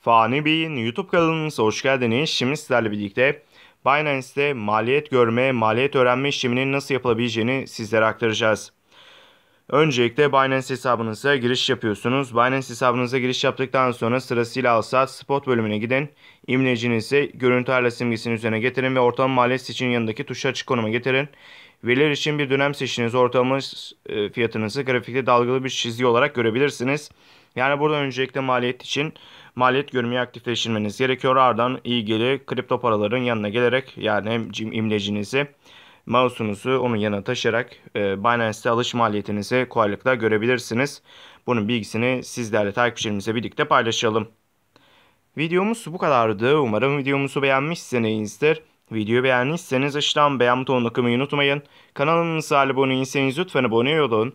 Fani Bey'in YouTube kanalınıza hoş geldiniz. Şimdi sizlerle birlikte Binance'te maliyet görme, maliyet öğrenme işleminin nasıl yapılabileceğini sizlere aktaracağız. Öncelikle Binance hesabınıza giriş yapıyorsunuz. Binance hesabınıza giriş yaptıktan sonra sırasıyla alsa, spot bölümüne gidin. İmlecinizi görüntü ayarla simgesinin üzerine getirin ve ortalama maliyet seçiminin yanındaki tuşa açık konuma getirin. Veriler için bir dönem seçiniz. Ortalama e, fiyatınızı grafikte dalgalı bir çizgi olarak görebilirsiniz. Yani burada öncelikle maliyet için maliyet görmeyi aktifleştirmeniz gerekiyor. Ardından ilgili kripto paraların yanına gelerek yani hem imlecinizi mouse'unuzu onun yanına taşıyarak e, Binance'te alış maliyetinizi kolaylıkla görebilirsiniz. Bunun bilgisini sizlerle takipçilerimize birlikte paylaşalım. Videomuz bu kadardı. Umarım videomuzu beğenmişsinizdir. Videoyu beğendiyseniz aşağıdan beğen butonuna kımayı unutmayın. Kanalımıza abone değilseniz lütfen abone olun.